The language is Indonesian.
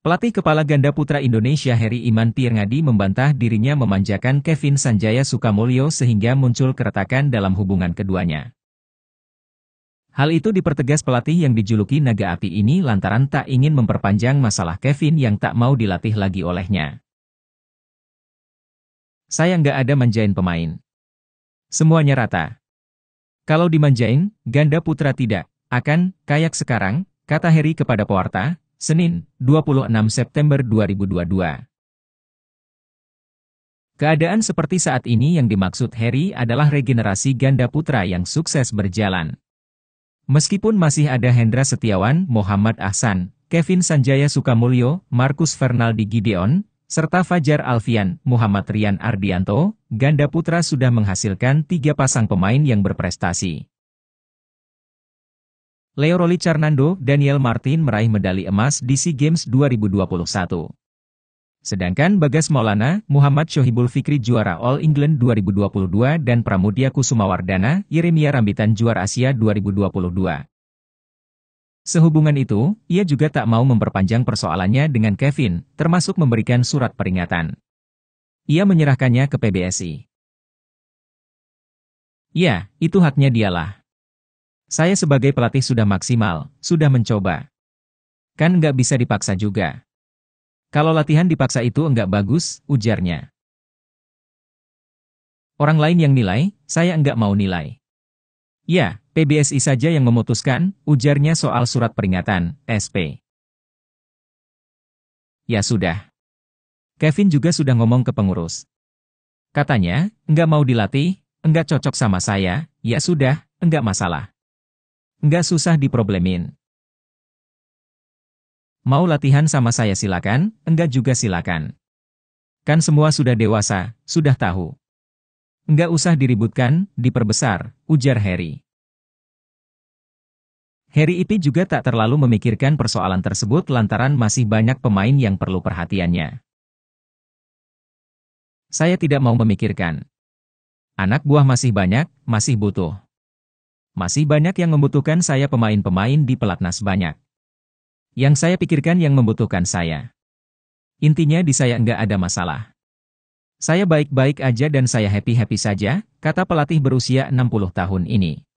Pelatih kepala ganda putra Indonesia Heri Iman Pirngadi membantah dirinya memanjakan Kevin Sanjaya Sukamulyo sehingga muncul keretakan dalam hubungan keduanya. Hal itu dipertegas pelatih yang dijuluki Naga Api ini lantaran tak ingin memperpanjang masalah Kevin yang tak mau dilatih lagi olehnya. Saya nggak ada manjain pemain. Semuanya rata. Kalau dimanjain, ganda putra tidak, akan, kayak sekarang, kata Heri kepada Pewarta, Senin, 26 September 2022. Keadaan seperti saat ini yang dimaksud Harry adalah regenerasi ganda putra yang sukses berjalan. Meskipun masih ada Hendra Setiawan, Muhammad Ahsan, Kevin Sanjaya Sukamulyo, Markus Fernaldi Gideon, serta Fajar Alfian, Muhammad Rian Ardianto, ganda putra sudah menghasilkan tiga pasang pemain yang berprestasi. Leo Roli Carnando, Daniel Martin meraih medali emas di SEA Games 2021. Sedangkan Bagas Maulana, Muhammad Syohibul Fikri juara All England 2022 dan Pramudia Kusumawardana, Yeremia Rambitan juara Asia 2022. Sehubungan itu, ia juga tak mau memperpanjang persoalannya dengan Kevin, termasuk memberikan surat peringatan. Ia menyerahkannya ke PBSI. Ya, itu haknya dialah. Saya sebagai pelatih sudah maksimal, sudah mencoba. Kan nggak bisa dipaksa juga. Kalau latihan dipaksa itu enggak bagus, ujarnya. Orang lain yang nilai, saya enggak mau nilai. Ya, PBSI saja yang memutuskan, ujarnya soal surat peringatan, SP. Ya sudah. Kevin juga sudah ngomong ke pengurus. Katanya, nggak mau dilatih, enggak cocok sama saya, ya sudah, enggak masalah. Nggak susah diproblemin. Mau latihan sama saya silakan, enggak juga silakan. Kan semua sudah dewasa, sudah tahu. Enggak usah diributkan, diperbesar, ujar Harry. Harry Ipi juga tak terlalu memikirkan persoalan tersebut lantaran masih banyak pemain yang perlu perhatiannya. Saya tidak mau memikirkan. Anak buah masih banyak, masih butuh. Masih banyak yang membutuhkan saya pemain-pemain di pelatnas banyak. Yang saya pikirkan yang membutuhkan saya. Intinya di saya enggak ada masalah. Saya baik-baik aja dan saya happy-happy saja, kata pelatih berusia 60 tahun ini.